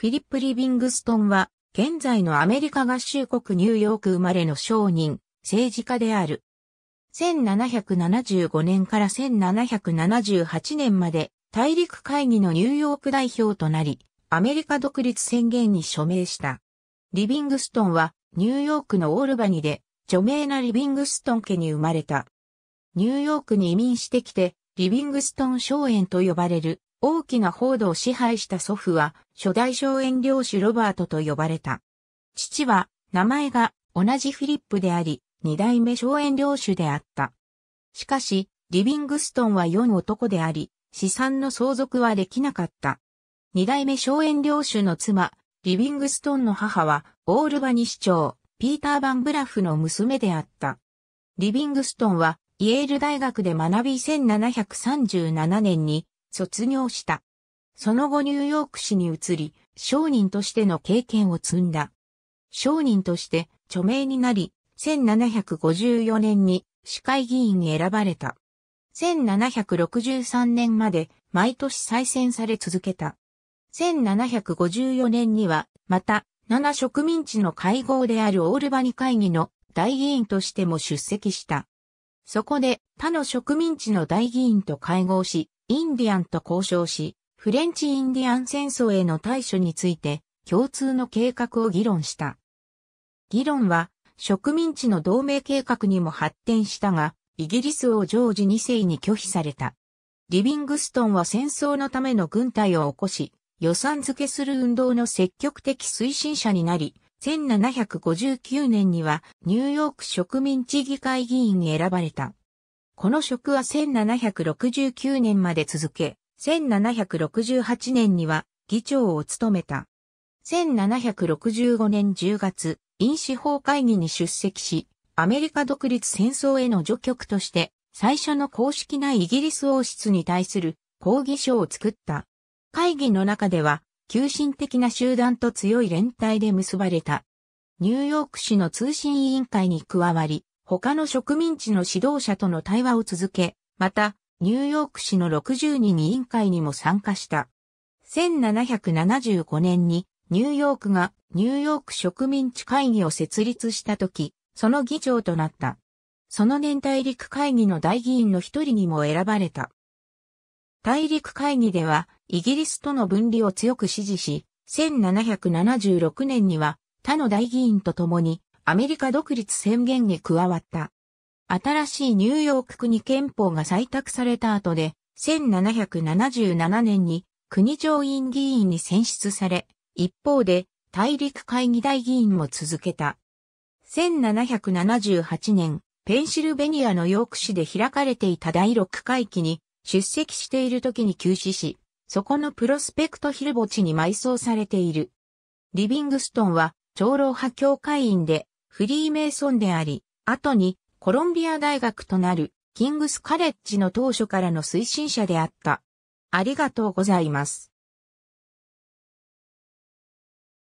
フィリップ・リビングストンは、現在のアメリカ合衆国ニューヨーク生まれの商人、政治家である。1775年から1778年まで、大陸会議のニューヨーク代表となり、アメリカ独立宣言に署名した。リビングストンは、ニューヨークのオールバニで、著名なリビングストン家に生まれた。ニューヨークに移民してきて、リビングストン荘園と呼ばれる大きな報道を支配した祖父は、初代荘園領主ロバートと呼ばれた。父は、名前が同じフィリップであり、二代目荘園領主であった。しかし、リビングストンは4男であり、資産の相続はできなかった。二代目荘園領主の妻、リビングストンの母は、オールバニ市長、ピーター・バンブラフの娘であった。リビングストンは、イェール大学で学び1737年に卒業した。その後ニューヨーク市に移り、商人としての経験を積んだ。商人として著名になり、1754年に市会議員に選ばれた。1763年まで毎年再選され続けた。1754年には、また、7植民地の会合であるオールバニ会議の大議員としても出席した。そこで他の植民地の大議員と会合し、インディアンと交渉し、フレンチインディアン戦争への対処について共通の計画を議論した。議論は植民地の同盟計画にも発展したが、イギリス王ジョージ2世に拒否された。リビングストンは戦争のための軍隊を起こし、予算付けする運動の積極的推進者になり、1759年にはニューヨーク植民地議会議員に選ばれた。この職は1769年まで続け、1768年には議長を務めた。1765年10月、因司法会議に出席し、アメリカ独立戦争への助局として、最初の公式なイギリス王室に対する抗議書を作った。会議の中では、急進的な集団と強い連帯で結ばれた。ニューヨーク市の通信委員会に加わり、他の植民地の指導者との対話を続け、また、ニューヨーク市の60人委員会にも参加した。1775年にニューヨークがニューヨーク植民地会議を設立した時、その議長となった。その年大陸会議の大議員の一人にも選ばれた。大陸会議では、イギリスとの分離を強く支持し、1776年には他の大議員と共にアメリカ独立宣言に加わった。新しいニューヨーク国憲法が採択された後で、1777年に国上院議員に選出され、一方で大陸会議大議員も続けた。1778年、ペンシルベニアのヨーク市で開かれていた第6会期に出席している時に急死し、そこのプロスペクトヒル墓地に埋葬されている。リビングストンは長老派教会員でフリーメイソンであり、後にコロンビア大学となるキングスカレッジの当初からの推進者であった。ありがとうございます。